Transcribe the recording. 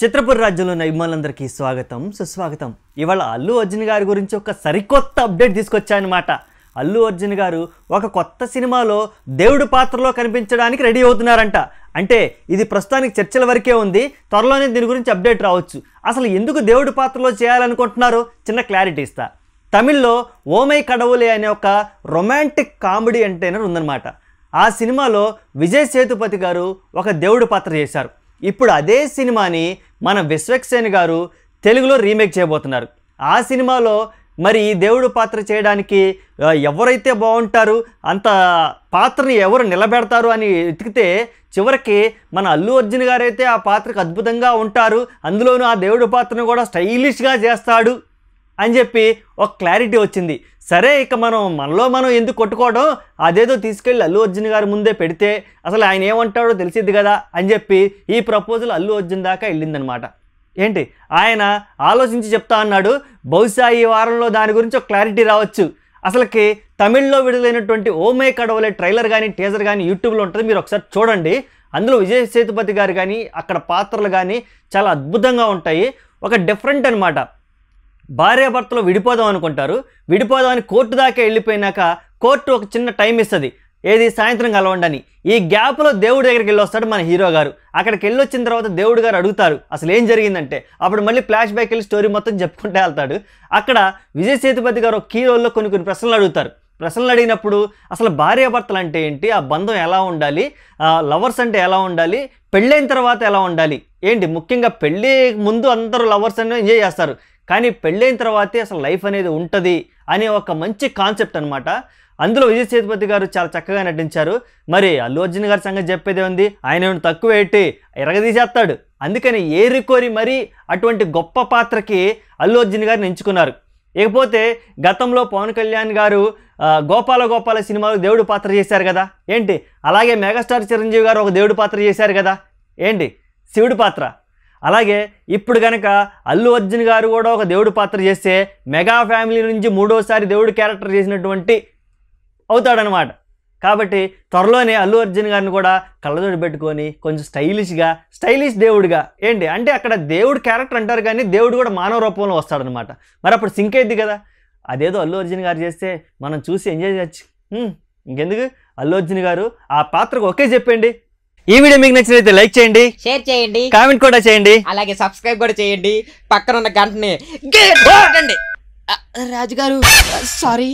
చిత్రపుర రాజ్యంలో నైమాలందరికీ స్వాగతం సుస్వాగతం ఇవాళ అల్లు అర్జున్ గారి గురించి ఒక సరికొత్త అప్డేట్ తీసుకొచ్చాయనమాట అల్లు అర్జున్ గారు ఒక కొత్త సినిమాలో దేవుడు పాత్రలో కనిపించడానికి రెడీ అవుతున్నారంట అంటే ఇది ప్రస్తుతానికి చర్చల వరకే ఉంది త్వరలోనే దీని గురించి అప్డేట్ రావచ్చు అసలు ఎందుకు దేవుడి పాత్రలో చేయాలనుకుంటున్నారో చిన్న క్లారిటీ ఇస్తా తమిళ్లో ఓమై కడవులే అనే ఒక రొమాంటిక్ కామెడీ ఎంటైనర్ ఉందన్నమాట ఆ సినిమాలో విజయ్ సేతుపతి గారు ఒక దేవుడు పాత్ర చేశారు ఇప్పుడు అదే సినిమాని మన విశ్వక్సేన్ గారు తెలుగులో రీమేక్ చేయబోతున్నారు ఆ సినిమాలో మరి ఈ దేవుడు పాత్ర చేయడానికి ఎవరైతే బాగుంటారు అంత పాత్రని ఎవరు నిలబెడతారు అని వెతికితే చివరికి మన అల్లు అర్జున్ గారైతే ఆ పాత్రకు అద్భుతంగా ఉంటారు అందులోనూ ఆ దేవుడు పాత్రను కూడా స్టైలిష్గా చేస్తాడు అని చెప్పి ఒక క్లారిటీ వచ్చింది సరే ఇక మనం మనలో మనం ఎందుకు కొట్టుకోవడం అదేదో తీసుకెళ్ళి అల్లు అర్జున్ గారి ముందే పెడితే అసలు ఆయన ఏమంటాడో తెలిసిద్ది కదా అని చెప్పి ఈ ప్రపోజల్ అల్లు అర్జున్ దాకా వెళ్ళిందనమాట ఏంటి ఆయన ఆలోచించి చెప్తా అన్నాడు బహుశా ఈ వారంలో దాని గురించి ఒక క్లారిటీ రావచ్చు అసలుకి తమిళ్లో విడుదలైనటువంటి ఓమే కడవలే ట్రైలర్ కానీ టీజర్ కానీ యూట్యూబ్లో ఉంటుంది మీరు ఒకసారి చూడండి అందులో విజయ్ సేతుపతి గారు కానీ అక్కడ పాత్రలు కానీ చాలా అద్భుతంగా ఉంటాయి ఒక డిఫరెంట్ అనమాట భార్యాభర్తలు విడిపోదాం అనుకుంటారు విడిపోదామని కోర్టు దాకా వెళ్ళిపోయినాక కోర్టు ఒక చిన్న టైం ఇస్తుంది ఏది సాయంత్రం కలవండి ఈ గ్యాప్లో దేవుడి దగ్గరికి వెళ్ళి వస్తాడు మన హీరో గారు అక్కడికి వెళ్ళి వచ్చిన తర్వాత దేవుడు గారు అడుగుతారు అసలు ఏం జరిగిందంటే అప్పుడు మళ్ళీ ఫ్లాష్ బ్యాక్ వెళ్ళి స్టోరీ మొత్తం చెప్పుకుంటే వెళ్తాడు అక్కడ విజయ్ సేతుపతి గారు కీ రోల్లో కొన్ని కొన్ని ప్రశ్నలు అడుగుతారు ప్రశ్నలు అడిగినప్పుడు అసలు భార్యాభర్తలు అంటే ఏంటి ఆ బంధం ఎలా ఉండాలి లవర్స్ అంటే ఎలా ఉండాలి పెళ్ళైన తర్వాత ఎలా ఉండాలి ఏంటి ముఖ్యంగా పెళ్ళి ముందు అందరూ లవర్స్ అని ఎంజాయ్ చేస్తారు కానీ పెళ్ళైన తర్వాతే అసలు లైఫ్ అనేది ఉంటుంది అనే ఒక మంచి కాన్సెప్ట్ అనమాట అందులో విజయ్ సేతుపతి గారు చాలా చక్కగా నటించారు మరి అల్లు అర్జున్ గారి సంగతి చెప్పేదే ఉంది ఆయన తక్కువ పెట్టి ఎరగదీసేస్తాడు అందుకని ఏరి కోరి మరీ అటువంటి గొప్ప పాత్రకి అల్లు అర్జున్ గారిని ఎంచుకున్నారు ఇకపోతే గతంలో పవన్ కళ్యాణ్ గారు గోపాల గోపాల సినిమాలు దేవుడు పాత్ర చేశారు కదా ఏంటి అలాగే మెగాస్టార్ చిరంజీవి గారు ఒక దేవుడు పాత్ర చేశారు కదా ఏంటి శివుడి పాత్ర అలాగే ఇప్పుడు కనుక అల్లు అర్జున్ గారు కూడా ఒక దేవుడు పాత్ర చేస్తే మెగా ఫ్యామిలీ నుంచి మూడోసారి దేవుడు క్యారెక్టర్ చేసినటువంటి అవుతాడనమాట కాబట్టి త్వరలోనే అల్లు అర్జున్ గారిని కూడా కళ్ళదోడి పెట్టుకొని కొంచెం స్టైలిష్గా స్టైలిష్ దేవుడిగా ఏంటి అంటే అక్కడ దేవుడు క్యారెక్టర్ అంటారు కానీ దేవుడు కూడా మానవ రూపంలో వస్తాడనమాట మరి అప్పుడు సింక్ అయింది కదా అదేదో అల్లు అర్జున్ గారు చేస్తే మనం చూసి ఎంజాయ్ చేయొచ్చు ఇంకెందుకు అల్లు అర్జున్ గారు ఆ పాత్రకు ఒకే చెప్పండి ఈ వీడియో మీకు నచ్చినైతే లైక్ చేయండి షేర్ చేయండి కామెంట్ కూడా చేయండి అలాగే సబ్స్క్రైబ్ కూడా చేయండి పక్కన ఉన్న గంటని రాజుగారు సారీ